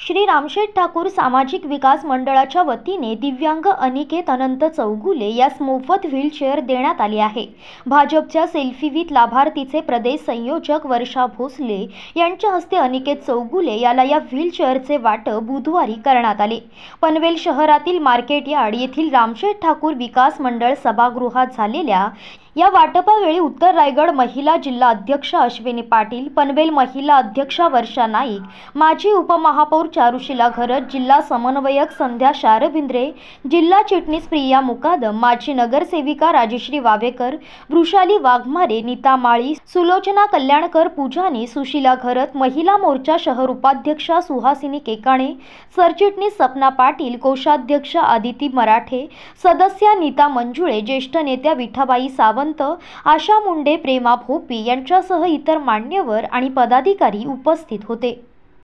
श्री रामशेठ ठाकूर सामाजिक विकास मंडळाच्या वतीने दिव्यांग अनिकेत अनंत चौगुले यास मोफत व्हीलचेअर देण्यात आली आहे भाजपच्या सेल्फी विथ लाभार्थीचे प्रदेश संयोजक वर्षा भोसले यांच्या हस्ते अनिकेत चौगुले याला या व्हीलचेअरचे वाटप बुधवारी करण्यात आले पनवेल शहरातील मार्केट यार्ड येथील रामशेठ ठाकूर विकास मंडळ सभागृहात झालेल्या या वाटपावेळी उत्तर रायगड महिला जिल्हा अध्यक्ष अश्विनी पाटील पनवेल महिला अध्यक्षा वर्षा नाईक माजी उपमहापौर चारुशिला घरत जिल्हा समन्वयक संध्या शारभिंद्रे जिल्हा चिटणीस प्रिया मुकादम माजी नगरसेविका राजश्री वावेकर वृषाली वाघमारे नीता माळी सुलोचना कल्याणकर पूजानी सुशिला घरत महिला मोर्चा शहर उपाध्यक्षा सुहासिनी केकाणे सरचिटणीस सपना पाटील कोषाध्यक्ष आदिती मराठे सदस्या नीता मंजुळे ज्येष्ठ नेत्या विठाबाई सावंत सावंत आशा मुंडे प्रेमा भोपी यांच्यासह इतर मान्यवर आणि पदाधिकारी उपस्थित होते